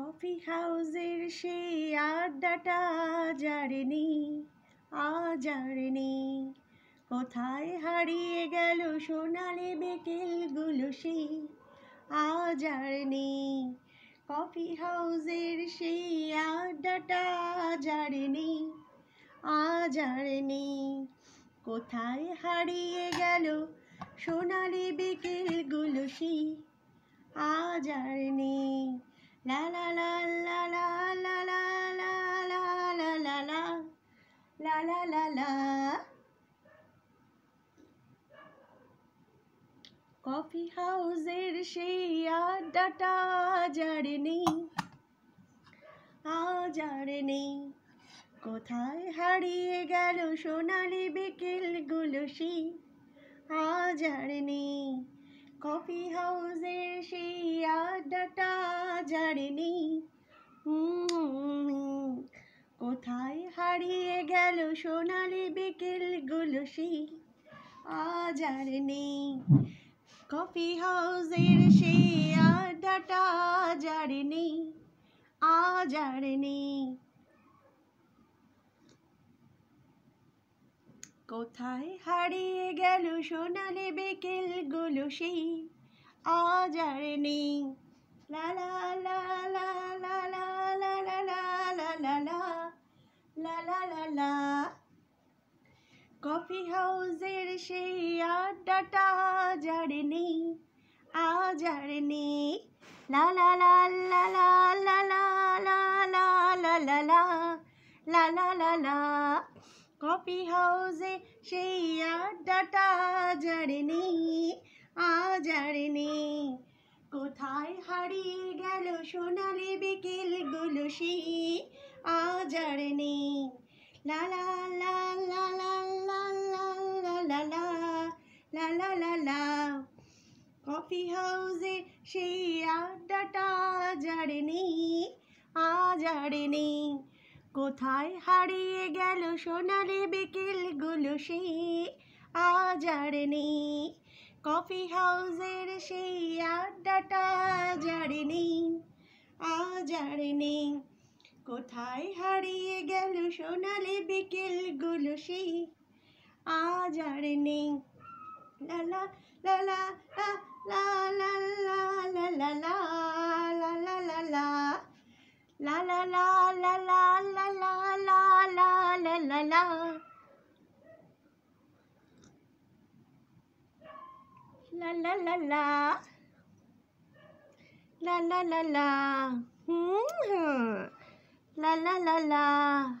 coffee হাউসের সেই আড্ডাটা যারে নেই নেই কোথায় হারিয়ে গেল সোনালি বেকেলগুলো সেই আজার নেই কফি হাউসের সেই আড্ডাটা আজার নেই আজার নেই কোথায় হারিয়ে গেল সোনালি বিকেলগুলো সেই আজার নেই লা লা লা লা লা লা লা লা লা লা লা লা লা লা লা লা কফি হাউজের সেই আড্ডাটা যার নেই আজ নেই কোথায় হারিয়ে গেল সোনালি বিকেলগুলো সেই আজ আর নেই কফি হাউজের সেই আড্ডাটা বাজারে নেই কোথায় হারিয়ে গেল সোনালি গুলো সেই আজ আর নেই কফি হাউসের সেই আড্ডাটা আজ আর নেই আজ আর নেই কোথায় হারিয়ে গেল সোনালি গুলো সেই আজ আর নেই la la la la la la la la la la la la la la la la coffee হাউসের সেই আড্ডাটা যার নেই আজ আর নেই লা লা লা লা লা লা লা লা লা লা লা লা লা লা লা লা কফি হাউসে সেই আড্ডাটা যার নেই হারিয়ে গেল সোনালি বিকেল গুলো সেই আজ আর নেই লা লা লা কফি হাউসে সেই আড্ডাটা আজার নেই আজার নেই কোথায় হারিয়ে গেল সোনালি বিকেলগুলো সেই আর নেই কফি হাউসের সেই আড্ডাটা যার নেই আজ আর নেই কোথায় হারিয়ে গেল সোনালি বিকেলগুলো সেই আজ আর নেই লালা লালা লা লা লা লা 啦啦啦啦，啦啦啦啦，嗯哼，啦啦啦啦。